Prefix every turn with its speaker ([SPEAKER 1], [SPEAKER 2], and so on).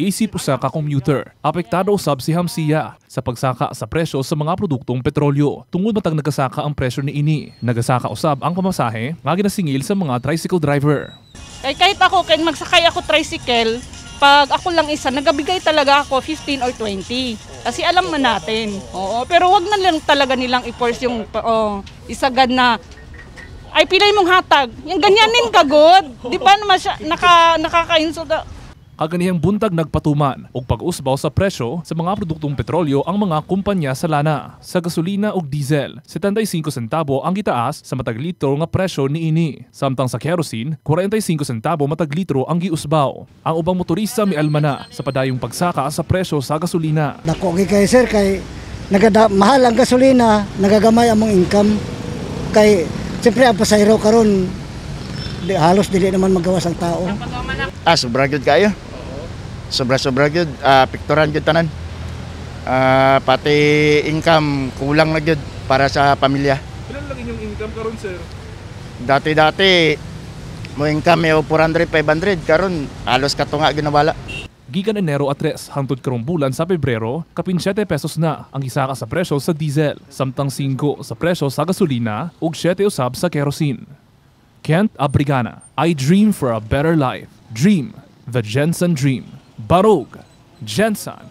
[SPEAKER 1] Isip usa ka commuter, apektado usab si Hamsiya sa pagsaka sa presyo sa mga produktong petrolyo. Tungod matag nagasaka ang presyo ni ini, nagasaka usab ang pamasahe nga ginasingil sa mga tricycle driver.
[SPEAKER 2] Kay kahit ako kay magsakay ako tricycle, pag ako lang isa, nagabigay talaga ako 15 or 20. Kasi alam man natin. Oo, pero wag na lang talaga nilang i-force yung oh, isagad na ay pilay mong hatag. Yung ganyanin ka good. Di ba naman naka, nakaka-insult
[SPEAKER 1] kaganihang buntag nagpatuman ug pag-usbaw sa presyo sa mga produktong petrolyo ang mga kumpanya sa lana. Sa gasolina ug diesel, 75 centavo ang gitaas sa matag litro nga presyo niini. Samtang sa kerosene, 45 centavo matag litro ang giusbaw. Ang ubang motorista mialma na sa padayong pagsaka sa presyo sa gasolina.
[SPEAKER 3] Nako, Dako kay sir kay nagada mahal ang gasolina, nagagamay ang mong income kay siyempre ang pasayro karon di, halos dili naman magawas ang tao.
[SPEAKER 4] As ah, bracket kayo sobra-sobra gyud uh, pikturan gyud tanan. Uh, pati income kulang na gyud para sa pamilya.
[SPEAKER 1] Ilan lang inyong income karon sir?
[SPEAKER 4] Dati-dati mo income yo 400 500 karon halos katunga ginawala.
[SPEAKER 1] Gikan Enero at Res hangtod karong bulan sa Pebrero, kapin 7 pesos na ang isa ka sa presyo sa diesel, samtang 5 sa presyo sa gasolina ug 7 usab sa kerosene. Kent Abrigana, I dream for a better life. Dream, the Jensen dream. Barog, Jensen,